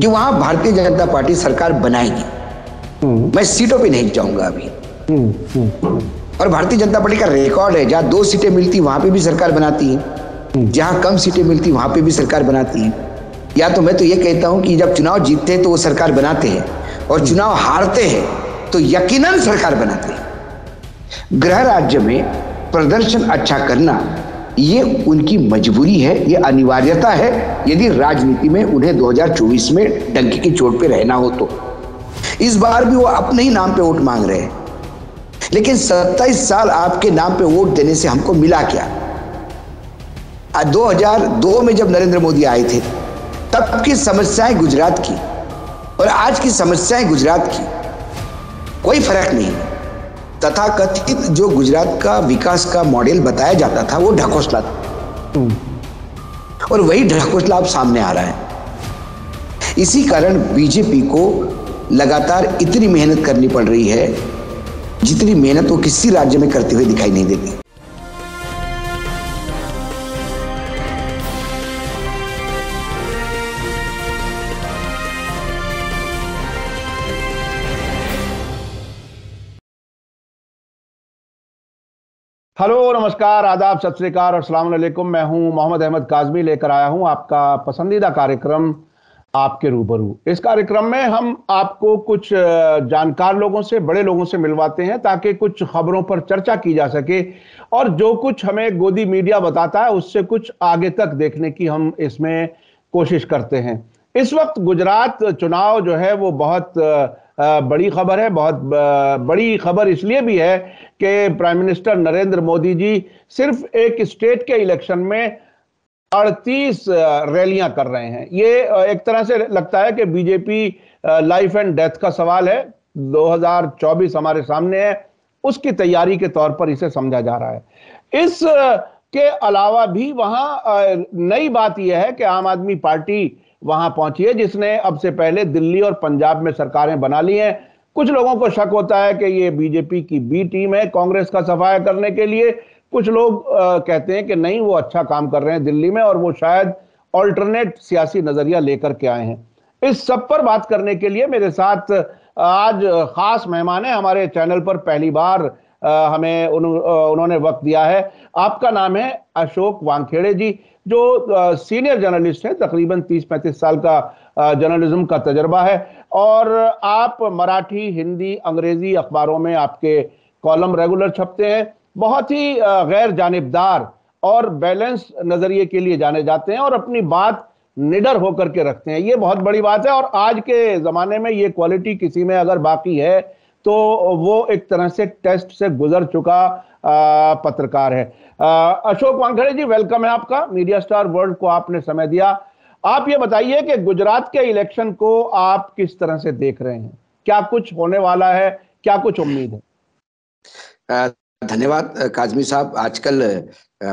कि वहां भारतीय जनता पार्टी सरकार बनाएगी हम्म। मैं सीटों पे नहीं जाऊंगा अभी हम्म, हम्म, और भारतीय जनता पार्टी का रिकॉर्ड है जहां दो सीटें मिलती वहां पे भी सरकार बनाती है जहां कम सीटें मिलती वहां पे भी सरकार बनाती है या तो मैं तो ये कहता हूं कि जब चुनाव जीतते हैं तो वो सरकार बनाते हैं और चुनाव हारते हैं तो यकीनन सरकार बनाते हैं गृह राज्य में प्रदर्शन अच्छा करना ये उनकी मजबूरी है ये अनिवार्यता है यदि राजनीति में उन्हें 2024 में डंकी की चोट पे रहना हो तो इस बार भी वो अपने ही नाम पे वोट मांग रहे हैं लेकिन 27 साल आपके नाम पे वोट देने से हमको मिला क्या 2002 में जब नरेंद्र मोदी आए थे तब की समस्याएं गुजरात की और आज की समस्याएं गुजरात की कोई फर्क नहीं है तथा कथित जो गुजरात का विकास का मॉडल बताया जाता था वो ढकोसला था और वही ढकोसला अब सामने आ रहा है इसी कारण बीजेपी को लगातार इतनी मेहनत करनी पड़ रही है जितनी मेहनत वो किसी राज्य में करते हुए दिखाई नहीं देती हेलो नमस्कार आदाब सत और सलाम अलैकुम मैं हूं मोहम्मद अहमद काजमी लेकर आया हूं आपका पसंदीदा कार्यक्रम आपके रूबरू इस कार्यक्रम में हम आपको कुछ जानकार लोगों से बड़े लोगों से मिलवाते हैं ताकि कुछ खबरों पर चर्चा की जा सके और जो कुछ हमें गोदी मीडिया बताता है उससे कुछ आगे तक देखने की हम इसमें कोशिश करते हैं इस वक्त गुजरात चुनाव जो है वो बहुत बड़ी खबर है बहुत बड़ी खबर इसलिए भी है कि प्राइम मिनिस्टर नरेंद्र मोदी जी सिर्फ एक स्टेट के इलेक्शन में अड़तीस रैलियां कर रहे हैं ये एक तरह से लगता है कि बीजेपी लाइफ एंड डेथ का सवाल है 2024 हमारे सामने है उसकी तैयारी के तौर पर इसे समझा जा रहा है इस के अलावा भी वहां नई बात यह है कि आम आदमी पार्टी वहां पहुंची है जिसने अब से पहले दिल्ली और पंजाब में सरकारें बना ली हैं कुछ लोगों को शक होता है कि ये बीजेपी की बी टीम है कांग्रेस का सफाया करने के लिए कुछ लोग आ, कहते हैं कि नहीं वो अच्छा काम कर रहे हैं दिल्ली में और वो शायद ऑल्टरनेट सियासी नजरिया लेकर के आए हैं इस सब पर बात करने के लिए मेरे साथ आज खास मेहमान है हमारे चैनल पर पहली बार हमें उन, उन्होंने वक्त दिया है आपका नाम है अशोक वांखेड़े जी जो सीनियर जर्नलिस्ट हैं तकरीबन 30-35 साल का जर्नलिज्म का तजर्बा है और आप मराठी हिंदी अंग्रेजी अखबारों में आपके कॉलम रेगुलर छपते हैं बहुत ही गैर जानबदार और बैलेंस नजरिए के लिए जाने जाते हैं और अपनी बात निडर होकर के रखते हैं ये बहुत बड़ी बात है और आज के जमाने में ये क्वालिटी किसी में अगर बाकी है तो वो एक तरह से टेस्ट से गुजर चुका पत्रकार है अशोक वानखड़े जी वेलकम है आपका मीडिया स्टार वर्ल्ड को आपने समय दिया आप ये बताइए कि गुजरात के इलेक्शन को आप किस तरह से देख रहे हैं क्या कुछ होने वाला है क्या कुछ उम्मीद है धन्यवाद काजमी साहब आजकल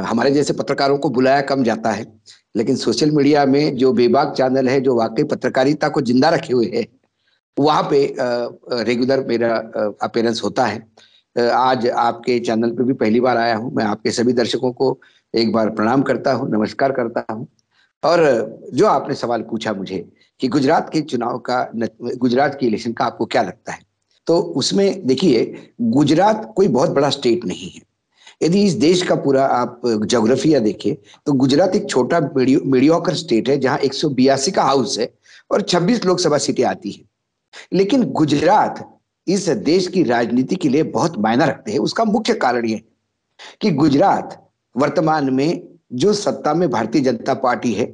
हमारे जैसे पत्रकारों को बुलाया कम जाता है लेकिन सोशल मीडिया में जो बेबाक चैनल है जो वाकई पत्रकारिता को जिंदा रखे हुए है वहाँ पे रेगुलर मेरा अपेयरेंस होता है आज आपके चैनल पे भी पहली बार आया हूँ मैं आपके सभी दर्शकों को एक बार प्रणाम करता हूँ नमस्कार करता हूँ और जो आपने सवाल पूछा मुझे कि गुजरात के चुनाव का गुजरात के इलेक्शन का आपको क्या लगता है तो उसमें देखिए गुजरात कोई बहुत बड़ा स्टेट नहीं है यदि इस देश का पूरा आप जोग्राफिया देखिए तो गुजरात एक छोटा मीडियोकर स्टेट है जहाँ एक का हाउस है और 26 लोकसभा सीटें आती हैं लेकिन गुजरात इस देश की राजनीति के लिए बहुत मायना रखते हैं उसका मुख्य कारण यह कि गुजरात वर्तमान में जो सत्ता में भारतीय जनता पार्टी है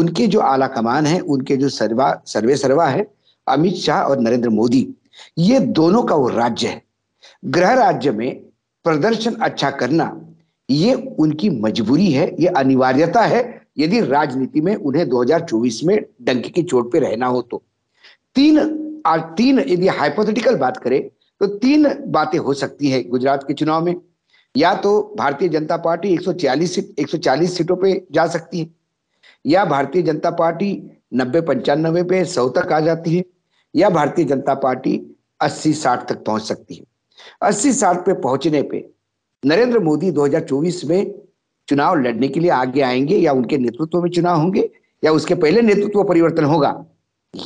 उनके जो आला कमान है उनके जो सर्वा सर्वे सर्वा है अमित शाह और नरेंद्र मोदी ये दोनों का वो राज्य है गृह राज्य में प्रदर्शन अच्छा करना ये उनकी मजबूरी है ये अनिवार्यता है यदि राजनीति में उन्हें 2024 में डंकी की चोट पे रहना हो तो तीन आज तीन यदि हाइपोथेटिकल बात करें तो तीन बातें हो सकती है गुजरात के चुनाव में या तो भारतीय जनता पार्टी 140 140 सीटों पे जा सकती है या भारतीय जनता पार्टी नब्बे पंचानबे पे सौ तक आ जाती है या भारतीय जनता पार्टी 80 साठ तक पहुंच सकती है 80 साठ पे पहुंचने पे नरेंद्र मोदी 2024 में चुनाव लड़ने के लिए आगे आएंगे या उनके नेतृत्व में चुनाव होंगे या उसके पहले नेतृत्व परिवर्तन होगा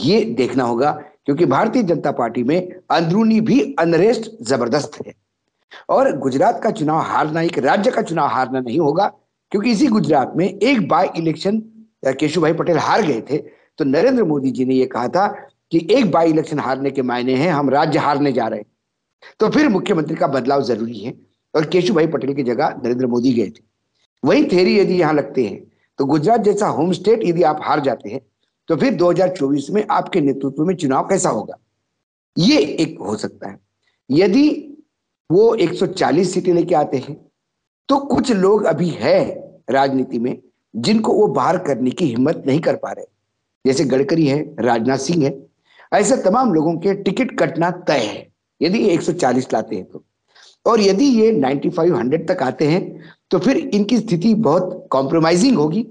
ये देखना होगा क्योंकि भारतीय जनता पार्टी में अंदरूनी भी अनरेस्ट जबरदस्त है और गुजरात का चुनाव हारना एक राज्य का चुनाव हारना नहीं होगा क्योंकि इसी गुजरात में एक बाय इलेक्शन भाई पटेल हार गए थे तो नरेंद्र मोदी जी ने यह कहा था कि एक बाई इलेक्शन हारने के मायने हैं हम राज्य हारने जा रहे हैं तो फिर मुख्यमंत्री का बदलाव जरूरी है और केशु भाई पटेल की जगह नरेंद्र मोदी गए थे वही थेरी यदि यहां लगते हैं तो गुजरात जैसा होम स्टेट यदि आप हार जाते हैं तो फिर 2024 में आपके नेतृत्व में चुनाव कैसा होगा ये एक हो सकता है यदि वो 140 सीटें लेके आते हैं तो कुछ लोग अभी है राजनीति में जिनको वो बाहर करने की हिम्मत नहीं कर पा रहे जैसे गडकरी है राजनाथ सिंह है ऐसे तमाम लोगों के टिकट कटना तय है यदि 140 लाते हैं तो और यदि ये 95 100 तक आते हैं तो फिर इनकी स्थिति बहुत कॉम्प्रोमाइजिंग होगी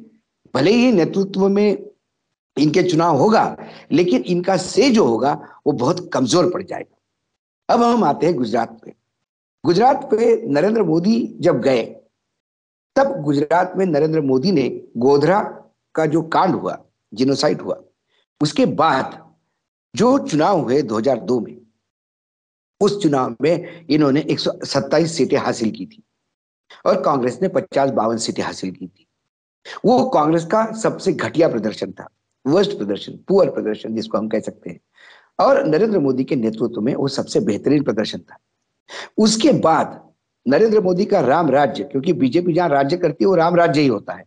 भले ही नेतृत्व में इनके चुनाव होगा लेकिन इनका से जो होगा वो बहुत कमजोर पड़ जाएगा अब हम आते हैं गुजरात पे गुजरात पे नरेंद्र मोदी जब गए तब गुजरात में नरेंद्र मोदी ने गोधरा का जो कांड हुआ जिनोसाइट हुआ उसके बाद जो चुनाव हुए 2002 में उस चुनाव में इन्होंने 127 सीटें हासिल की थी और कांग्रेस ने पचास बावन सीटें हासिल की थी वो कांग्रेस का सबसे घटिया प्रदर्शन था वर्स्ट प्रदर्शन पुअर प्रदर्शन जिसको हम कह सकते हैं और नरेंद्र मोदी के नेतृत्व में वो सबसे बेहतरीन प्रदर्शन था उसके बाद नरेंद्र मोदी का राम राज्य क्योंकि बीजेपी जहां राज्य करती है वो राम राज्य ही होता है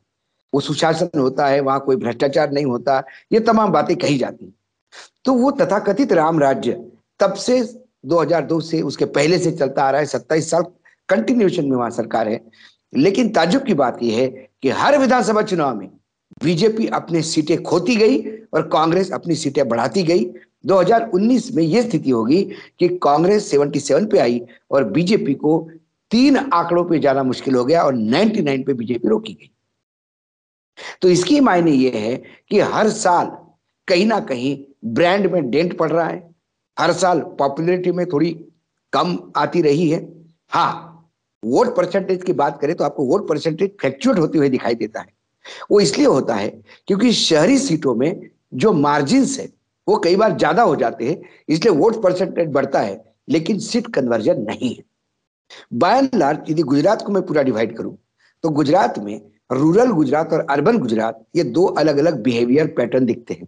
वो सुशासन होता है वहां कोई भ्रष्टाचार नहीं होता ये तमाम बातें कही जाती तो वो तथाकथित राम राज्य तब से 2002 से उसके पहले से चलता आ रहा है सत्ताईस साल कंटिन्यूशन में वहां सरकार है लेकिन ताजुब की बात यह है कि हर विधानसभा चुनाव में बीजेपी अपनी सीटें खोती गई और कांग्रेस अपनी सीटें बढ़ाती गई 2019 में यह स्थिति होगी कि कांग्रेस 77 पे आई और बीजेपी को तीन आंकड़ों पे जाना मुश्किल हो गया और 99 पे बीजेपी रोकी गई तो इसकी मायने यह है कि हर साल कहीं ना कहीं ब्रांड में डेंट पड़ रहा है हर साल पॉपुलरिटी में थोड़ी कम आती रही है हाँ वोट परसेंटेज की बात करें तो आपको वोट परसेंटेज फ्लैक्चुएट होते हुए दिखाई देता है वो इसलिए होता है क्योंकि शहरी सीटों में जो मार्जिन है वो कई बार ज्यादा हो जाते हैं इसलिए वोट परसेंटेज बढ़ता है लेकिन सीट कन्वर्जन नहीं है बाय लार्ज यदि गुजरात को मैं पूरा डिवाइड करूं तो गुजरात में रूरल गुजरात और अर्बन गुजरात ये दो अलग अलग बिहेवियर पैटर्न दिखते हैं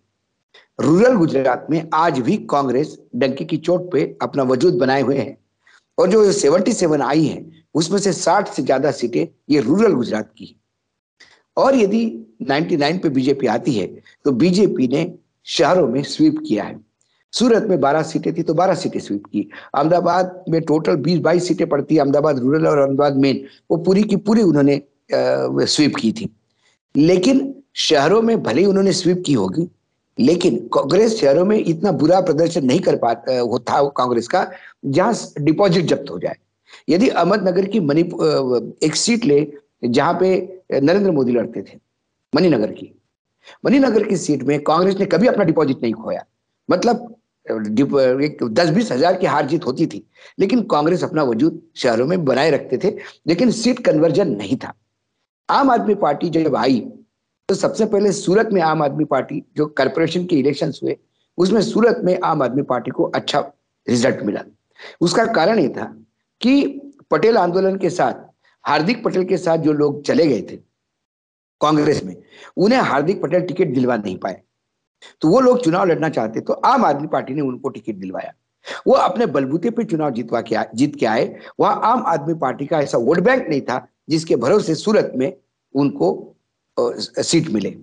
रूरल गुजरात में आज भी कांग्रेस डंकी की चोट पे अपना वजूद बनाए हुए हैं और जो सेवेंटी सेवन आई है उसमें से साठ से ज्यादा सीटें ये रूरल गुजरात की है और यदि 99 पे बीजेपी आती है तो बीजेपी ने शहरों में स्वीप किया है सूरत में 12 सीटें थी तो 12 सीटें स्वीप की अहमदाबाद में टोटल 20-22 सीटें पड़ती है अहमदाबाद रूरल और अहमदाबाद मेन वो पूरी की पूरी उन्होंने स्वीप की थी लेकिन शहरों में भले ही उन्होंने स्वीप की होगी लेकिन कांग्रेस शहरों में इतना बुरा प्रदर्शन नहीं कर पा होता कांग्रेस का जहां डिपॉजिट जब्त हो जाए यदि अहमदनगर की मणिपुर एक सीट ले जहां पे नरेंद्र मोदी लड़ते थे मणिनगर की मणिनगर की सीट में कांग्रेस ने कभी अपना डिपॉजिट नहीं खोया मतलब एक दस बीस हजार की हार जीत होती थी लेकिन कांग्रेस अपना वजूद शहरों में बनाए रखते थे लेकिन सीट कन्वर्जन नहीं था आम आदमी पार्टी जब आई तो सबसे पहले सूरत में आम आदमी पार्टी जो कारपोरेशन के इलेक्शन हुए उसमें सूरत में आम आदमी पार्टी को अच्छा रिजल्ट मिला उसका कारण ये था कि पटेल आंदोलन के साथ हार्दिक पटेल के साथ जो लोग चले गए थे कांग्रेस में उन्हें हार्दिक पटेल टिकट दिलवा नहीं पाए तो वो लोग चुनाव लड़ना चाहते तो आम आदमी पार्टी ने उनको टिकट दिलवाया वो अपने बलबूते पे चुनाव जीतवा के जीत के आए वहां आम आदमी पार्टी का ऐसा वोट बैंक नहीं था जिसके भरोसे सूरत में उनको सीट मिले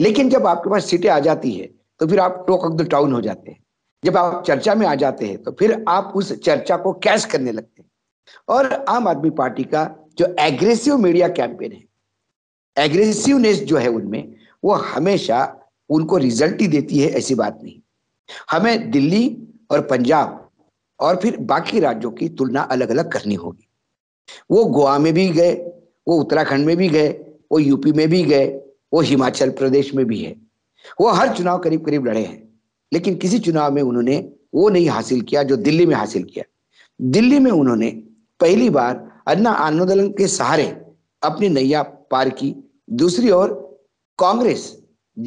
लेकिन जब आपके पास सीटें आ जाती है तो फिर आप टोक ऑफ द टाउन हो जाते हैं जब आप चर्चा में आ जाते हैं तो फिर आप उस चर्चा को कैश करने लगते हैं और आम आदमी पार्टी का जो एग्रेसिव मीडिया कैंपेन है एग्रेसिवनेस जो है उनमें वो हमेशा उनको रिजल्ट ही देती है ऐसी बात नहीं हमें दिल्ली और पंजाब और फिर बाकी राज्यों की तुलना अलग अलग करनी होगी वो गोवा में भी गए वो उत्तराखंड में भी गए वो यूपी में भी गए वो हिमाचल प्रदेश में भी है वो हर चुनाव करीब करीब लड़े हैं लेकिन किसी चुनाव में उन्होंने वो नहीं हासिल किया जो दिल्ली में हासिल किया दिल्ली में उन्होंने पहली बार अन्ना आंदोलन के सहारे अपनी नैया पार की दूसरी ओर कांग्रेस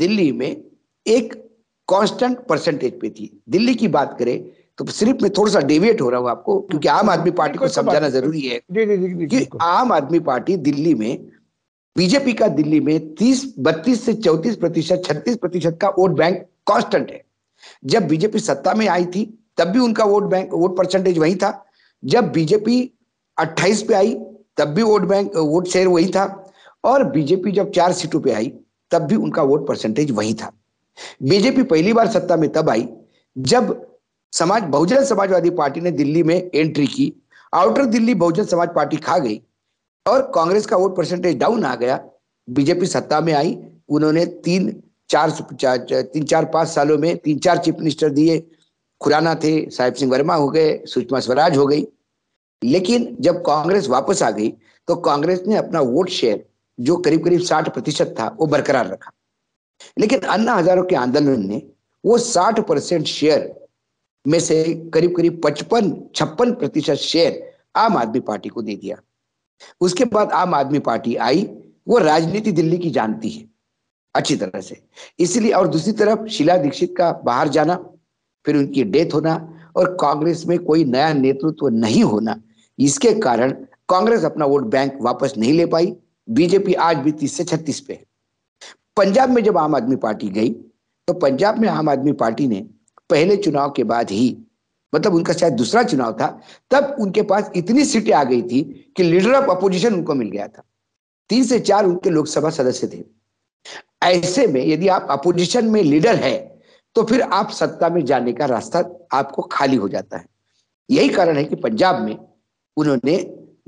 दिल्ली में एक कांस्टेंट परसेंटेज पे थी दिल्ली की बात करें तो सिर्फ मैं थोड़ा सा डेविएट हो रहा हूं आपको क्योंकि आम अच्छा, आदमी पार्टी को समझाना जरूरी है दे, दे, दे, कि आम आदमी पार्टी दिल्ली में बीजेपी का दिल्ली में तीस बत्तीस से चौतीस प्रतिशत छत्तीस प्रतिशत का वोट बैंक कांस्टेंट है जब बीजेपी सत्ता में आई थी तब भी उनका वोट बैंक वोट परसेंटेज वही था जब बीजेपी 28 पे आई तब भी वोट बैंक वोट शेयर वही था और बीजेपी जब चार सीटों पे आई तब भी उनका वोट परसेंटेज वही था बीजेपी पहली बार सत्ता में तब आई जब समाज बहुजन समाजवादी पार्टी ने दिल्ली में एंट्री की आउटर दिल्ली बहुजन समाज पार्टी खा गई और कांग्रेस का वोट परसेंटेज डाउन आ गया बीजेपी सत्ता में आई उन्होंने तीन चार तीन चार पांच सालों में तीन चार चीफ मिनिस्टर दिए खुराना थे साहिब सिंह वर्मा हो गए सुषमा स्वराज हो गई लेकिन जब कांग्रेस वापस आ गई तो कांग्रेस ने अपना वोट शेयर जो करीब करीब साठ प्रतिशत था वो बरकरार रखा लेकिन अन्ना हजारों के आंदोलन ने वो साठ परसेंट शेयर में से करीब करीब पचपन छप्पन प्रतिशत शेयर आम आदमी पार्टी को दे दिया उसके बाद आम आदमी पार्टी आई वो राजनीति दिल्ली की जानती है अच्छी तरह से इसलिए और दूसरी तरफ शिला दीक्षित का बाहर जाना फिर उनकी डेथ होना और कांग्रेस में कोई नया नेतृत्व नहीं होना इसके कारण कांग्रेस अपना वोट बैंक वापस नहीं ले पाई बीजेपी आज भी तीस से छत्तीस पे है पंजाब में जब आम आदमी पार्टी गई तो पंजाब में आम आदमी पार्टी ने पहले चुनाव के बाद ही मतलब उनका शायद दूसरा चुनाव था तब उनके पास इतनी सीटें आ गई थी कि लीडर ऑफ अपोजिशन उनको मिल गया था तीन से चार उनके लोकसभा सदस्य थे ऐसे में यदि आप अपोजिशन में लीडर है तो फिर आप सत्ता में जाने का रास्ता आपको खाली हो जाता है यही कारण है कि पंजाब में उन्होंने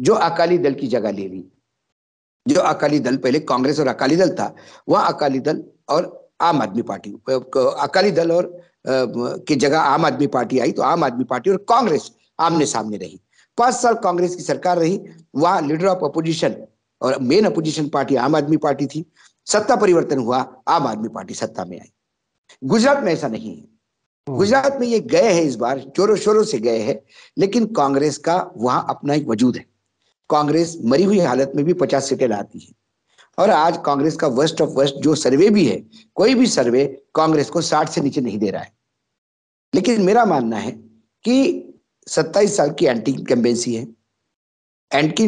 जो अकाली दल की जगह ले ली जो अकाली दल पहले कांग्रेस और अकाली दल था वह अकाली दल और आम आदमी पार्टी अकाली दल और की जगह आम आदमी पार्टी आई तो आम आदमी पार्टी और कांग्रेस आमने सामने रही पांच साल कांग्रेस की सरकार रही वहां लीडर ऑफ अपोजिशन और main opposition party Aam Aadmi party थी सत्ता परिवर्तन हुआ आम आदमी पार्टी सत्ता में आई गुजरात में ऐसा नहीं है हम्म। गुजरात में ये गए हैं इस बार चोरों शोरों से गए हैं लेकिन कांग्रेस का वहां अपना एक वजूद है कांग्रेस मरी हुई हालत में भी पचास सीटें लाती है और आज कांग्रेस का वर्स्ट ऑफ वर्स्ट जो सर्वे भी है कोई भी सर्वे कांग्रेस को साठ से नीचे नहीं दे रहा है लेकिन मेरा मानना है कि सत्ताईस साल की एंटी इनकम्बेंसी है एंटी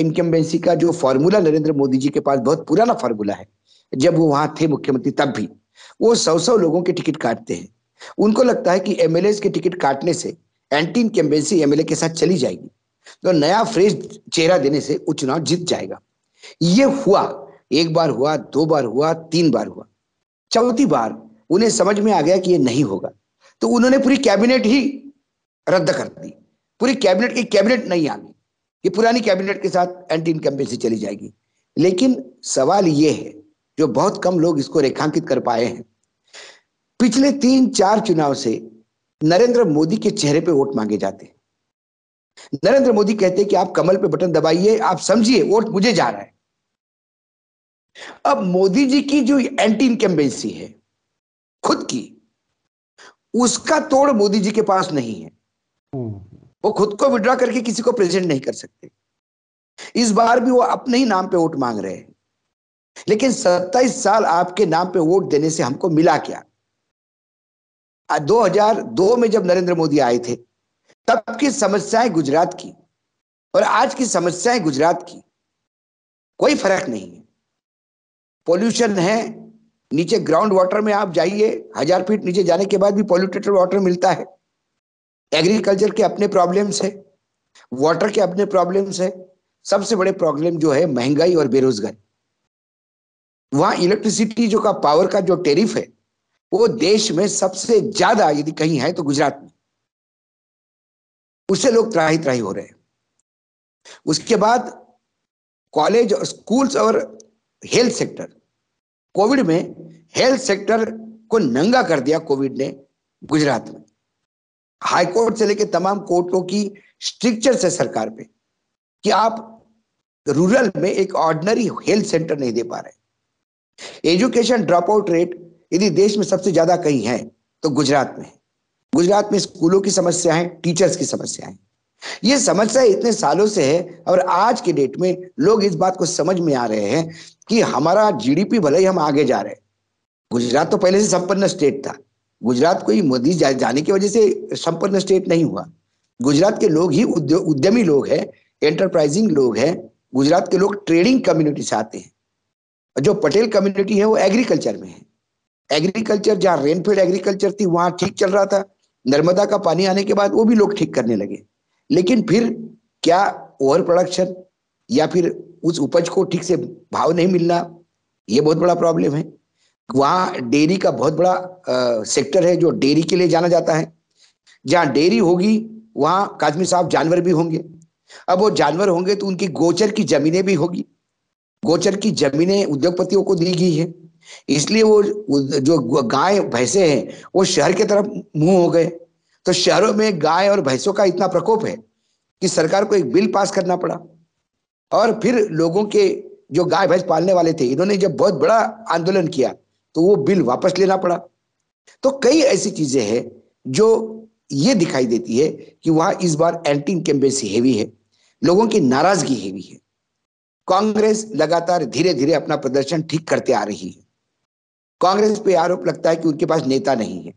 इनकम्बेंसी का जो फॉर्मूला नरेंद्र मोदी जी के पास बहुत पुराना फॉर्मूला है जब वो वहां थे मुख्यमंत्री तब भी वो सौ सौ लोगों के टिकट काटते हैं उनको लगता है कि एमएलए के टिकट काटने से एंटी इनकम्बेंसी एमएलए के साथ चली जाएगी तो नया फ्रेश चेहरा देने से उपचुनाव जीत जाएगा ये हुआ एक बार हुआ दो बार हुआ तीन बार हुआ चौथी बार उन्हें समझ में आ गया कि ये नहीं होगा तो उन्होंने पूरी कैबिनेट ही रद्द कर दी पूरी कैबिनेट की कैबिनेट नहीं आ गई ये पुरानी कैबिनेट के साथ एंटी इनकम्बेंसी चली जाएगी लेकिन सवाल ये है जो बहुत कम लोग इसको रेखांकित कर पाए हैं पिछले तीन चार चुनाव से नरेंद्र मोदी के चेहरे पे वोट मांगे जाते नरेंद्र मोदी कहते कि आप कमल पे बटन दबाइए आप समझिए वोट मुझे जा रहा है अब मोदी जी की जो एंटी इनकम्बेंसी है खुद की उसका तोड़ मोदी जी के पास नहीं है वो खुद को विड्रॉ करके किसी को प्रेजेंट नहीं कर सकते इस बार भी वो अपने ही नाम पे वोट मांग रहे हैं लेकिन सत्ताईस साल आपके नाम पे वोट देने से हमको मिला क्या 2002 में जब नरेंद्र मोदी आए थे तब की समस्याएं गुजरात की और आज की समस्याएं गुजरात की कोई फर्क नहीं है पॉल्यूशन है नीचे ग्राउंड वाटर में आप जाइए हजार फीट नीचे जाने के बाद भी पॉल्यूटेटेड वाटर मिलता है एग्रीकल्चर के अपने प्रॉब्लम्स है वाटर के अपने प्रॉब्लम्स है सबसे बड़े प्रॉब्लम जो है महंगाई और बेरोजगारी वहां इलेक्ट्रिसिटी जो का पावर का जो टेरिफ है वो देश में सबसे ज्यादा यदि कहीं है तो गुजरात में उससे लोग त्राही त्राही हो रहे हैं उसके बाद कॉलेज और स्कूल्स और हेल्थ सेक्टर कोविड में हेल्थ सेक्टर को नंगा कर दिया कोविड ने गुजरात में हाई कोर्ट से लेकर तमाम कोर्टों की स्ट्रिक्चर से सरकार पे कि आप रूरल में एक ऑर्डिनरी हेल्थ सेंटर नहीं दे पा रहे एजुकेशन ड्रॉप आउट रेट यदि देश में सबसे ज्यादा कहीं है तो गुजरात में गुजरात में स्कूलों की समस्या है टीचर्स की समस्या है ये समस्या इतने सालों से है और आज के डेट में लोग इस बात को समझ में आ रहे हैं कि हमारा जीडीपी भले ही हम आगे जा रहे हैं गुजरात तो पहले से संपन्न स्टेट था गुजरात कोई मोदी जा, जाने की वजह से संपन्न स्टेट नहीं हुआ गुजरात के लोग ही उद्यमी लोग हैं एंटरप्राइजिंग लोग हैं गुजरात के लोग ट्रेडिंग कम्युनिटी से आते हैं जो पटेल कम्युनिटी है वो एग्रीकल्चर में है एग्रीकल्चर जहाँ रेनफेड एग्रीकल्चर थी वहां ठीक चल रहा था नर्मदा का पानी आने के बाद वो भी लोग ठीक करने लगे लेकिन फिर क्या ओवर प्रोडक्शन या फिर उस उपज को ठीक से भाव नहीं मिलना ये बहुत बड़ा प्रॉब्लम है वहाँ डेयरी का बहुत बड़ा आ, सेक्टर है जो डेयरी के लिए जाना जाता है जहाँ डेयरी होगी वहाँ काजमी साहब जानवर भी होंगे अब वो जानवर होंगे तो उनकी गोचर की जमीनें भी होगी गोचर की जमीनें उद्योगपतियों को दी गई है इसलिए वो जो गाय भैंसे हैं वो शहर की तरफ मुंह हो गए तो शहरों में गाय और भैंसों का इतना प्रकोप है कि सरकार को एक बिल पास करना पड़ा और फिर लोगों के जो गाय भैंस पालने वाले थे इन्होंने जब बहुत बड़ा आंदोलन किया तो वो बिल वापस लेना पड़ा तो कई ऐसी चीजें हैं जो ये दिखाई देती है कि वहां इस बार एंटी इनकम्बेंसी हेवी है लोगों की नाराजगी हेवी है कांग्रेस लगातार धीरे धीरे अपना प्रदर्शन ठीक करते आ रही है कांग्रेस पे आरोप लगता है कि उनके पास नेता नहीं है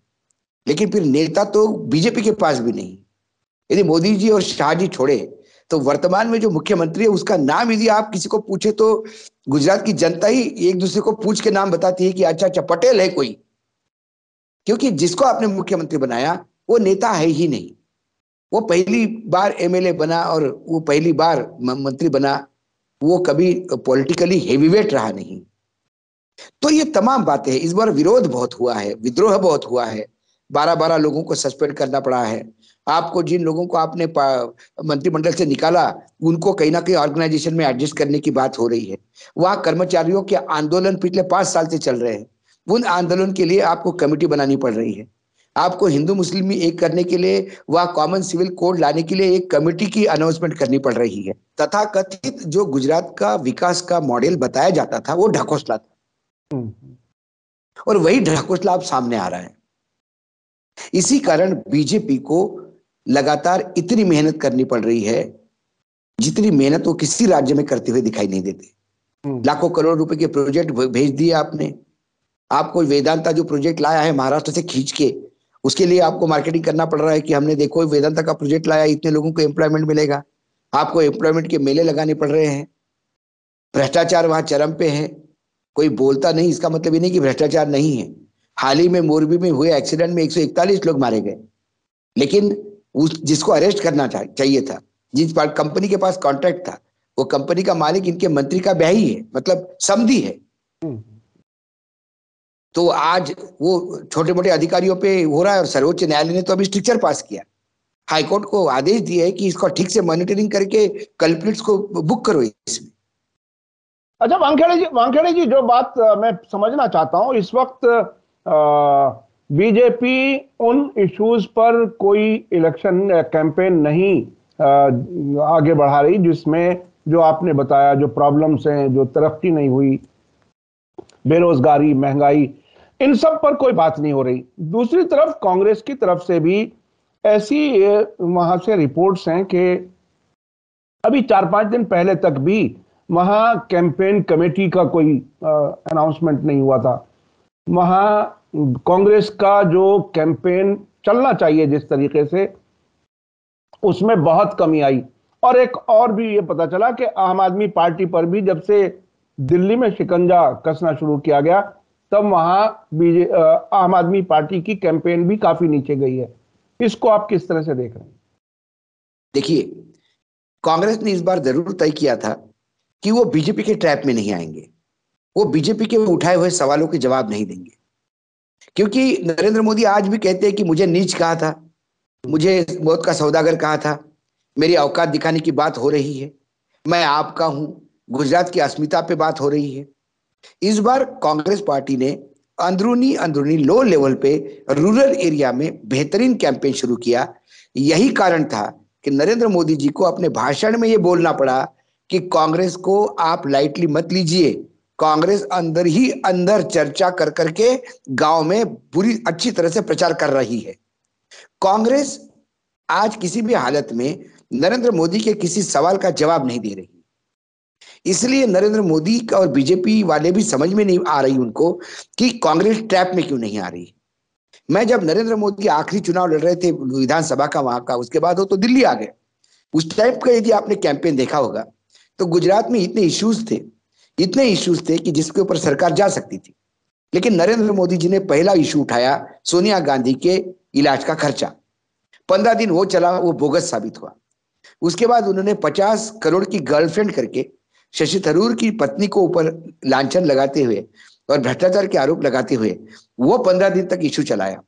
लेकिन फिर नेता तो बीजेपी के पास भी नहीं यदि मोदी जी और शाह जी छोड़े तो वर्तमान में जो मुख्यमंत्री है उसका नाम यदि आप किसी को पूछे तो गुजरात की जनता ही एक दूसरे को पूछ के नाम बताती है कि अच्छा अच्छा पटेल है कोई क्योंकि जिसको आपने मुख्यमंत्री बनाया वो नेता है ही नहीं वो पहली बार एमएलए बना और वो पहली बार मंत्री बना वो कभी पॉलिटिकली हेवीवेट रहा नहीं तो ये तमाम बातें इस बार विरोध बहुत हुआ है विद्रोह बहुत हुआ है बारह बारह लोगों को सस्पेंड करना पड़ा है आपको जिन लोगों को आपने मंत्रिमंडल से निकाला उनको कहीं ना कहीं ऑर्गेनाइजेशन में एडजस्ट करने की बात हो रही है वहां कर्मचारियों के आंदोलन पिछले पांच साल से चल रहे हैं उन आंदोलन के लिए आपको कमेटी बनानी पड़ रही है आपको हिंदू मुस्लिम एक करने के लिए व कॉमन सिविल कोड लाने के लिए एक कमेटी की अनाउंसमेंट करनी पड़ रही है तथा कथित जो गुजरात का विकास का मॉडल बताया जाता था वो ढकोसला था और वही ढाकुस लाभ सामने आ रहा है इसी कारण बीजेपी को लगातार इतनी मेहनत करनी पड़ रही है जितनी मेहनत वो किसी राज्य में करते हुए दिखाई नहीं देते हम्म। लाखों करोड़ रुपए के प्रोजेक्ट भेज दिए आपने आपको वेदांता जो प्रोजेक्ट लाया है महाराष्ट्र से खींच के उसके लिए आपको मार्केटिंग करना पड़ रहा है कि हमने देखो वेदांता का प्रोजेक्ट लाया इतने लोगों को एम्प्लॉयमेंट मिलेगा आपको एम्प्लॉयमेंट के मेले लगाने पड़ रहे हैं भ्रष्टाचार वहां चरम पे है कोई बोलता नहीं इसका मतलब ये नहीं कि भ्रष्टाचार नहीं है हाल ही में मोरबी में हुए एक्सीडेंट में 141 लोग मारे गए लेकिन उस जिसको अरेस्ट करना चाहिए था जिस कंपनी के पास कॉन्ट्रैक्ट था वो कंपनी का मालिक इनके मंत्री का ब्याही है मतलब समझी है हम्म। तो आज वो छोटे मोटे अधिकारियों पे हो रहा है और सर्वोच्च न्यायालय ने तो अभी स्ट्रिक्चर पास किया हाईकोर्ट को आदेश दिया है कि इसको ठीक से मॉनिटरिंग करके कल्प्रिट्स को बुक करो इसमें अच्छा वांखेड़े जी वांखेड़े जी जो बात मैं समझना चाहता हूँ इस वक्त बीजेपी उन इश्यूज पर कोई इलेक्शन कैंपेन नहीं आ, आगे बढ़ा रही जिसमें जो आपने बताया जो प्रॉब्लम्स हैं जो तरक्की नहीं हुई बेरोजगारी महंगाई इन सब पर कोई बात नहीं हो रही दूसरी तरफ कांग्रेस की तरफ से भी ऐसी वहां से रिपोर्ट्स हैं कि अभी चार पांच दिन पहले तक भी वहाँ कैंपेन कमेटी का कोई अनाउंसमेंट नहीं हुआ था वहाँ कांग्रेस का जो कैंपेन चलना चाहिए जिस तरीके से उसमें बहुत कमी आई और एक और भी ये पता चला कि आम आदमी पार्टी पर भी जब से दिल्ली में शिकंजा कसना शुरू किया गया तब वहाँ बीजे आम आदमी पार्टी की कैंपेन भी काफी नीचे गई है इसको आप किस तरह से देख रहे हैं देखिए कांग्रेस ने इस बार जरूर तय किया था कि वो बीजेपी के ट्रैप में नहीं आएंगे वो बीजेपी के उठाए हुए सवालों के जवाब नहीं देंगे क्योंकि नरेंद्र मोदी आज भी कहते हैं कि मुझे नीच कहा था मुझे मौत का सौदागर कहा था मेरी औकात दिखाने की बात हो रही है मैं आपका हूं गुजरात की अस्मिता पे बात हो रही है इस बार कांग्रेस पार्टी ने अंदरूनी अंदरूनी लो लेवल पे रूरल एरिया में बेहतरीन कैंपेन शुरू किया यही कारण था कि नरेंद्र मोदी जी को अपने भाषण में ये बोलना पड़ा कि कांग्रेस को आप लाइटली मत लीजिए कांग्रेस अंदर ही अंदर चर्चा कर करके गांव में बुरी अच्छी तरह से प्रचार कर रही है कांग्रेस आज किसी भी हालत में नरेंद्र मोदी के किसी सवाल का जवाब नहीं दे रही इसलिए नरेंद्र मोदी और बीजेपी वाले भी समझ में नहीं आ रही उनको कि कांग्रेस ट्रैप में क्यों नहीं आ रही मैं जब नरेंद्र मोदी आखिरी चुनाव लड़ रहे थे विधानसभा का वहां का उसके बाद हो तो दिल्ली आ गए उस टाइप का यदि आपने कैंपेन देखा होगा तो गुजरात में इतने इश्यूज थे इतने इश्यूज थे कि जिसके ऊपर सरकार जा सकती थी लेकिन नरेंद्र मोदी जी ने पहला इशू उठाया सोनिया गांधी के इलाज का खर्चा पंद्रह दिन वो चला वो बोगस साबित हुआ उसके बाद उन्होंने पचास करोड़ की गर्लफ्रेंड करके शशि थरूर की पत्नी को ऊपर लांछन लगाते हुए और भ्रष्टाचार के आरोप लगाते हुए वो पंद्रह दिन तक इशू चलाया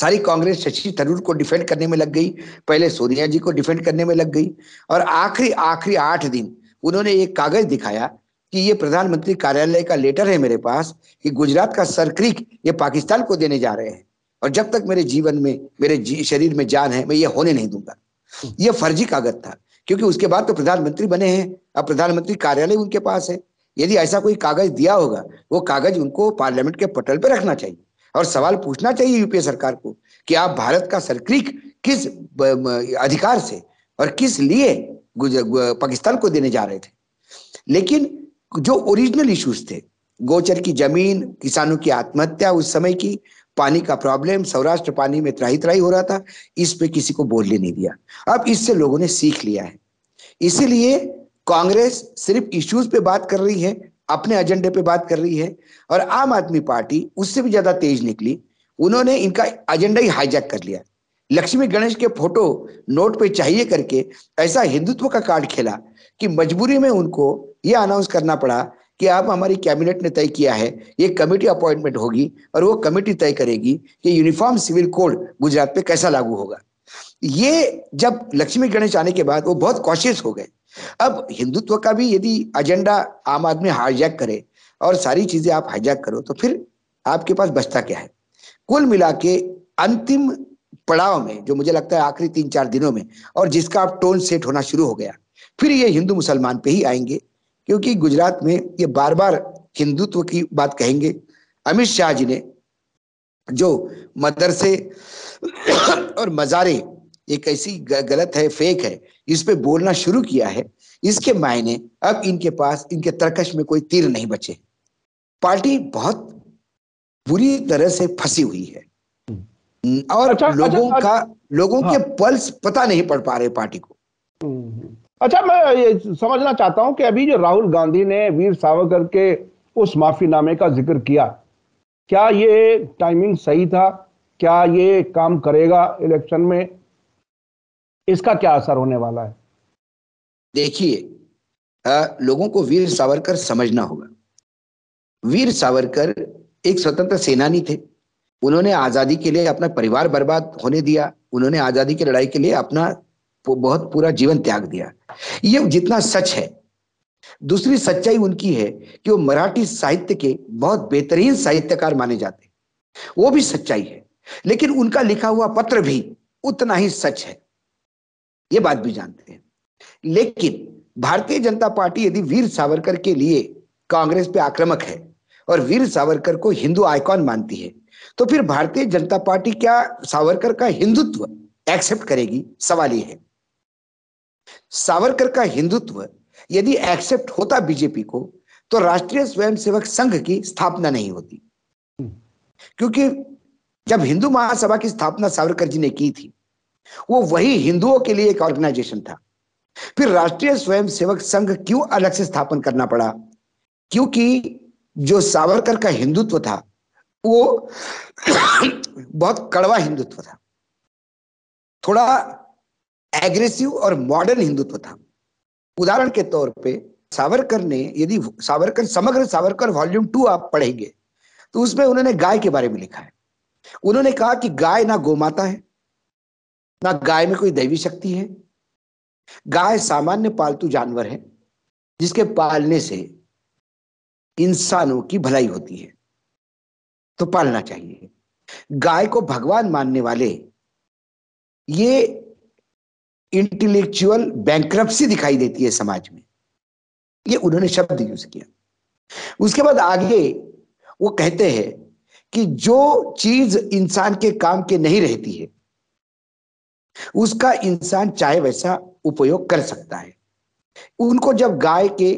सारी कांग्रेस शशि थरूर को डिफेंड करने में लग गई पहले सोनिया जी को डिफेंड करने में लग गई और आखिरी आखिरी आठ दिन उन्होंने एक कागज दिखाया कि ये प्रधानमंत्री कार्यालय का लेटर है मेरे पास कि गुजरात का सरक्रिक ये पाकिस्तान को देने जा रहे हैं और जब तक मेरे जीवन में मेरे जी, शरीर में जान है मैं ये होने नहीं दूंगा ये फर्जी कागज था क्योंकि उसके बाद तो प्रधानमंत्री बने हैं अब प्रधानमंत्री कार्यालय उनके पास है यदि ऐसा कोई कागज दिया होगा वो कागज उनको पार्लियामेंट के पटल पर रखना चाहिए और सवाल पूछना चाहिए यूपीए सरकार को कि आप भारत का सरक्रिक किस अधिकार से और किस लिए पाकिस्तान को देने जा रहे थे लेकिन जो ओरिजिनल इश्यूज थे गोचर की जमीन किसानों की आत्महत्या उस समय की पानी का प्रॉब्लम सौराष्ट्र पानी में त्राही त्राही हो रहा था इस पे किसी को बोलने नहीं दिया अब इससे लोगों ने सीख लिया है इसीलिए कांग्रेस सिर्फ इश्यूज पे बात कर रही है अपने एजेंडे पे बात कर रही है और आम आदमी पार्टी उससे भी ज्यादा तेज निकली उन्होंने इनका एजेंडा ही हाईजैक कर लिया लक्ष्मी गणेश के फोटो नोट पे चाहिए करके ऐसा हिंदुत्व का कार्ड खेला कि मजबूरी में उनको ये अनाउंस करना पड़ा कि आप हमारी कैबिनेट ने तय किया है ये कमेटी अपॉइंटमेंट होगी और वो कमेटी तय करेगी कि यूनिफॉर्म सिविल कोड गुजरात पे कैसा लागू होगा ये जब लक्ष्मी गणेश आने के बाद वो बहुत कॉशियस हो गए अब हिंदुत्व का भी यदि एजेंडा आम आदमी हाईजैक करे और सारी चीजें आप हाईजैक करो तो फिर आपके पास बचता क्या है कुल मिला के अंतिम पड़ाव में जो मुझे लगता है आखिरी तीन चार दिनों में और जिसका अब टोन सेट होना शुरू हो गया फिर ये हिंदू मुसलमान पे ही आएंगे क्योंकि गुजरात में ये बार बार हिंदुत्व की बात कहेंगे अमित शाह जी ने जो मदरसे और मज़ारे ये कैसी गलत है फेक है इस पे बोलना शुरू किया है इसके मायने अब इनके पास इनके तरकश में कोई तीर नहीं बचे पार्टी बहुत बुरी तरह से फंसी हुई है हम्म, और अच्छा, अच्छा, लोगों अच्छा, का लोगों हाँ। के पल्स पता नहीं पड़ पा रहे पार्टी को हम्म, हम्म। अच्छा मैं ये समझना चाहता हूं कि अभी जो राहुल गांधी ने वीर सावरकर के उस माफीनामे का जिक्र किया क्या ये टाइमिंग सही था क्या ये काम करेगा इलेक्शन में इसका क्या असर होने वाला है देखिए लोगों को वीर सावरकर समझना होगा वीर सावरकर एक स्वतंत्र सेनानी थे उन्होंने आज़ादी के लिए अपना परिवार बर्बाद होने दिया उन्होंने आज़ादी की लड़ाई के लिए अपना बहुत पूरा जीवन त्याग दिया ये जितना सच है दूसरी सच्चाई उनकी है कि वो मराठी साहित्य के बहुत बेहतरीन साहित्यकार माने जाते वो भी सच्चाई है लेकिन उनका लिखा हुआ पत्र भी उतना ही सच है ये बात भी जानते हैं लेकिन भारतीय जनता पार्टी यदि वीर सावरकर के लिए कांग्रेस पे आक्रमक है और वीर सावरकर को हिंदू आइकॉन मानती है तो फिर भारतीय जनता पार्टी क्या सावरकर का हिंदुत्व एक्सेप्ट करेगी सवाल यह है सावरकर का हिंदुत्व यदि एक्सेप्ट होता बीजेपी को तो राष्ट्रीय स्वयंसेवक संघ की स्थापना नहीं होती क्योंकि जब हिंदू महासभा की स्थापना सावरकर जी ने की थी वो वही हिंदुओं के लिए एक ऑर्गेनाइजेशन था फिर राष्ट्रीय स्वयंसेवक संघ क्यों अलग से स्थापन करना पड़ा क्योंकि जो सावरकर का हिंदुत्व था वो बहुत कड़वा हिंदुत्व था थोड़ा एग्रेसिव और मॉडर्न हिंदुत्व था उदाहरण के तौर पे सावरकर ने यदि सावरकर समग्र सावरकर वॉल्यूम टू आप पढ़ेंगे तो उसमें उन्होंने गाय के बारे में लिखा है उन्होंने कहा कि गाय ना गोमाता है ना गाय में कोई दैवी शक्ति है गाय सामान्य पालतू जानवर है जिसके पालने से इंसानों की भलाई होती है तो पालना चाहिए गाय को भगवान मानने वाले ये इंटेलेक्चुअल बैंक्रप्सी दिखाई देती है समाज में ये उन्होंने शब्द यूज किया उसके बाद आगे वो कहते हैं कि जो चीज इंसान के काम के नहीं रहती है उसका इंसान चाहे वैसा उपयोग कर सकता है उनको जब गाय के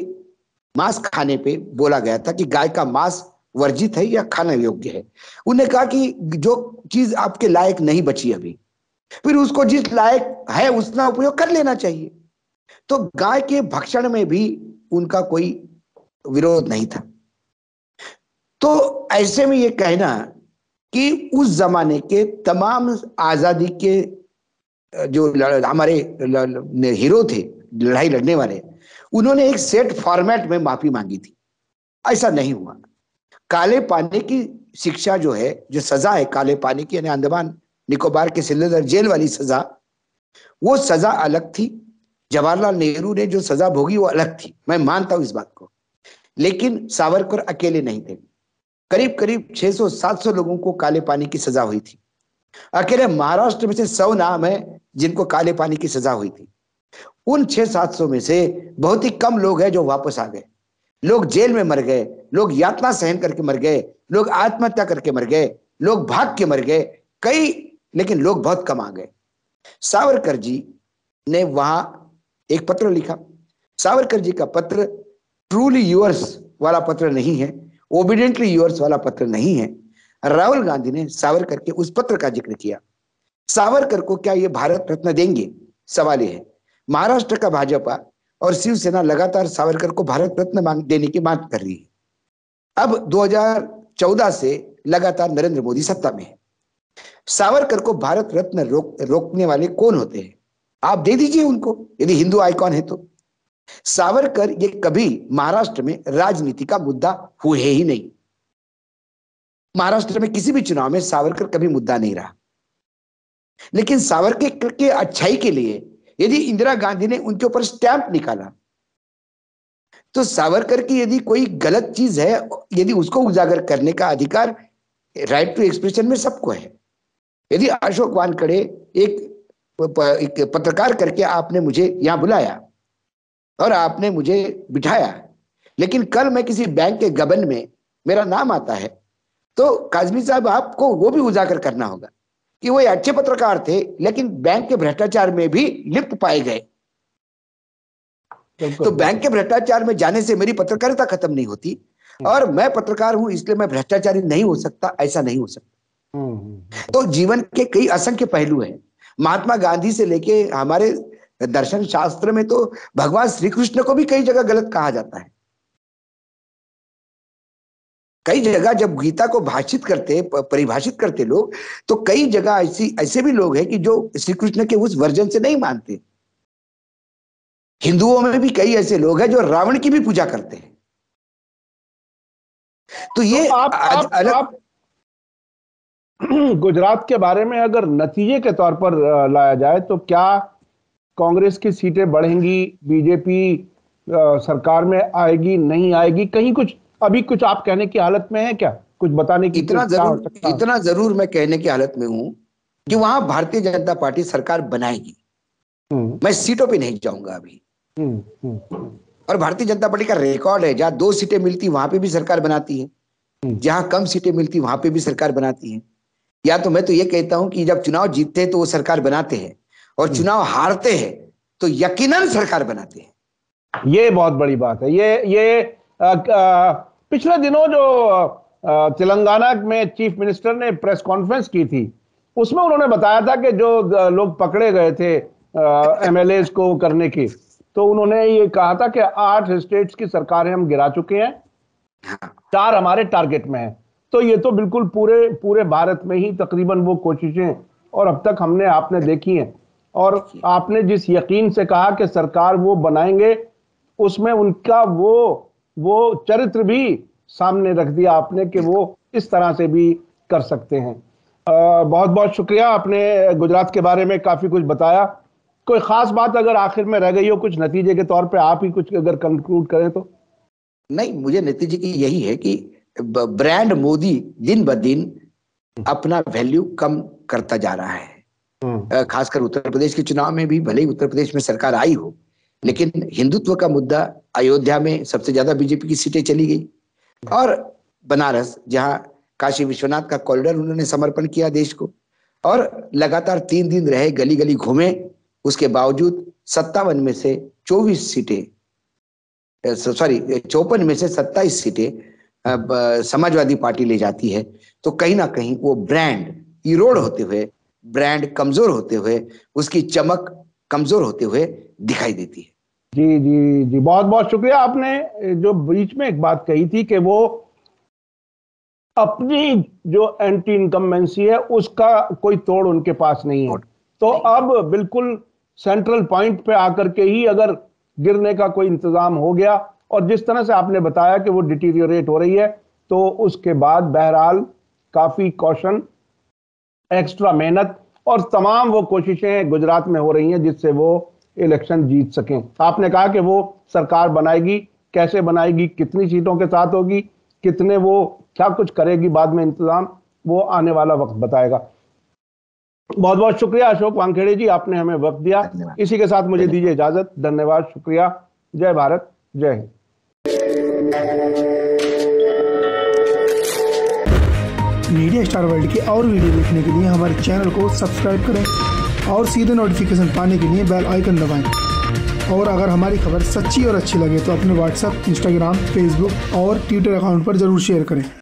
मांस खाने पे बोला गया था कि गाय का मांस वर्जित है या खाने योग्य है उन्हें कहा कि जो चीज आपके लायक नहीं बची अभी फिर उसको जिस लायक है उसका उपयोग कर लेना चाहिए तो गाय के भक्षण में भी उनका कोई विरोध नहीं था तो ऐसे में ये कहना कि उस जमाने के तमाम आजादी के जो हमारे हीरो थे लड़ाई लड़ने वाले उन्होंने एक सेट फॉर्मेट में माफी मांगी थी ऐसा नहीं हुआ काले पानी की शिक्षा जो है जो सजा है काले पानी की यानी अंदमान निकोबार के सिलेदर जेल वाली सजा वो सजा अलग थी जवाहरलाल नेहरू ने जो सजा भोगी वो अलग थी मैं मानता हूं इस बात को लेकिन सावरकर अकेले नहीं थे करीब करीब 600-700 लोगों को काले पानी की सजा हुई थी अकेले महाराष्ट्र में से सौ नाम है जिनको काले पानी की सजा हुई थी उन छह सात सौ में से बहुत ही कम लोग हैं जो वापस आ गए लोग जेल में मर गए लोग यातना सहन करके मर गए लोग आत्महत्या करके मर गए लोग भाग के मर गए कई लेकिन लोग बहुत कम आ गए सावरकर जी ने वहां एक पत्र लिखा सावरकर जी का पत्र ट्रूली यूर्स वाला पत्र नहीं है ओबिडेंटली यूर्स वाला पत्र नहीं है राहुल गांधी ने सावरकर के उस पत्र का जिक्र किया सावरकर को क्या ये भारत रत्न देंगे सवाल यह है महाराष्ट्र का भाजपा और शिवसेना लगातार सावरकर को भारत रत्न मांग देने की मांग कर रही है अब 2014 से लगातार नरेंद्र मोदी सत्ता में है सावरकर को भारत रत्न रोक रोकने वाले कौन होते हैं आप दे दीजिए उनको यदि हिंदू आइकॉन है तो सावरकर ये कभी महाराष्ट्र में राजनीति का मुद्दा हुए ही नहीं महाराष्ट्र में किसी भी चुनाव में सावरकर कभी मुद्दा नहीं रहा लेकिन सावरकर के अच्छाई के लिए यदि इंदिरा गांधी ने उनके ऊपर स्टैंप निकाला तो सावरकर की यदि कोई गलत चीज है यदि उसको उजागर करने का अधिकार राइट टू एक्सप्रेशन में सबको है यदि अशोक वानकड़े एक, एक पत्रकार करके आपने मुझे यहाँ बुलाया और आपने मुझे बिठाया लेकिन कल मैं किसी बैंक के गबन में मेरा नाम आता है तो काजमी साहब आपको वो भी उजागर करना होगा कि वो अच्छे पत्रकार थे लेकिन बैंक के भ्रष्टाचार में भी लिप्त पाए गए तो बैंक के भ्रष्टाचार में जाने से मेरी पत्रकारिता खत्म नहीं होती हम्म। और मैं पत्रकार हूं इसलिए मैं भ्रष्टाचारी नहीं हो सकता ऐसा नहीं हो सकता हम्म, हम्म, तो जीवन के कई असंख्य पहलू हैं महात्मा गांधी से लेके हमारे दर्शन शास्त्र में तो भगवान श्री कृष्ण को भी कई जगह गलत कहा जाता है कई जगह जब गीता को भाषित करते परिभाषित करते लोग तो कई जगह ऐसी ऐसे भी लोग हैं कि जो श्री कृष्ण के उस वर्जन से नहीं मानते हिंदुओं में भी कई ऐसे लोग हैं जो रावण की भी पूजा करते हैं तो ये तो आप, आप, अलग आप गुजरात के बारे में अगर नतीजे के तौर पर लाया जाए तो क्या कांग्रेस की सीटें बढ़ेंगी बीजेपी सरकार में आएगी नहीं आएगी कहीं कुछ अभी कुछ आप कहने की हालत में है क्या कुछ बताने की इतना जरूर इतना जरूर मैं कहने की हालत में हूँ कि वहां भारतीय जनता पार्टी सरकार बनाएगी हम्म। मैं सीटों पे नहीं जाऊंगा अभी हम्म, हम्म, और भारतीय जनता पार्टी का रिकॉर्ड है जहाँ दो सीटें मिलती वहां पे भी सरकार बनाती है जहां कम सीटें मिलती वहां पे भी सरकार बनाती है या तो मैं तो ये कहता हूं कि जब चुनाव जीतते हैं तो वो सरकार बनाते हैं और चुनाव हारते हैं तो यकीनन सरकार बनाते हैं ये बहुत बड़ी बात है ये ये आ, आ, पिछले दिनों जो तेलंगाना में चीफ मिनिस्टर ने प्रेस कॉन्फ्रेंस की थी उसमें उन्होंने बताया था कि जो लोग पकड़े गए थे एम को करने की तो उन्होंने ये कहा था कि आठ स्टेट्स की सरकारें हम गिरा चुके हैं हाँ। चार हमारे टारगेट में हैं तो ये तो बिल्कुल पूरे पूरे भारत में ही तकरीबन वो कोशिशें और अब तक हमने आपने देखी हैं और आपने जिस यकीन से कहा कि सरकार वो बनाएंगे उसमें उनका वो वो चरित्र भी सामने रख दिया आपने कि वो इस तरह से भी कर सकते हैं आ, बहुत बहुत शुक्रिया आपने गुजरात के बारे में काफ़ी कुछ बताया कोई ख़ास बात अगर आखिर में रह गई हो कुछ नतीजे के तौर पे आप ही कुछ अगर कंक्लूड करें तो नहीं मुझे नतीजे की यही है कि ब्रांड मोदी दिन ब दिन अपना वैल्यू कम करता जा रहा है हम्म। खासकर उत्तर प्रदेश के चुनाव में भी भले ही उत्तर प्रदेश में सरकार आई हो लेकिन हिंदुत्व का मुद्दा अयोध्या में सबसे ज्यादा बीजेपी की सीटें चली गई और बनारस जहाँ काशी विश्वनाथ का कॉरिडोर उन्होंने समर्पण किया देश को और लगातार तीन दिन रहे गली गली घूमे उसके बावजूद सत्तावन में से चौबीस सीटें सॉरी चौपन में से सत्ताईस सीटें समाजवादी पार्टी ले जाती है तो कहीं ना कहीं वो ब्रांड इरोड होते हुए ब्रांड कमजोर होते हुए उसकी चमक कमजोर होते हुए दिखाई देती है जी जी जी बहुत बहुत शुक्रिया आपने जो बीच में एक बात कही थी कि वो अपनी जो एंटी इनकम्बेंसी है उसका कोई तोड़ उनके पास नहीं है तो अब बिल्कुल सेंट्रल पॉइंट पे आकर के ही अगर गिरने का कोई इंतजाम हो गया और जिस तरह से आपने बताया कि वो डिटीरियोरेट हो रही है तो उसके बाद बहरहाल काफी कौशन एक्स्ट्रा मेहनत और तमाम वो कोशिशें गुजरात में हो रही हैं जिससे वो इलेक्शन जीत सकें आपने कहा कि वो सरकार बनाएगी कैसे बनाएगी कितनी सीटों के साथ होगी कितने वो क्या कुछ करेगी बाद में इंतजाम वो आने वाला वक्त बताएगा बहुत बहुत शुक्रिया अशोक वांखेड़े जी आपने हमें वक्त दिया इसी के साथ मुझे दीजिए इजाजत धन्यवाद शुक्रिया जय भारत जय हिंद मीडिया स्टार वर्ल्ड की और वीडियो देखने के लिए हमारे चैनल को सब्सक्राइब करें और सीधे नोटिफिकेशन पाने के लिए बेल आइकन दबाएं और अगर हमारी खबर सच्ची और अच्छी लगे तो अपने व्हाट्सएप इंस्टाग्राम फेसबुक और ट्विटर अकाउंट पर ज़रूर शेयर करें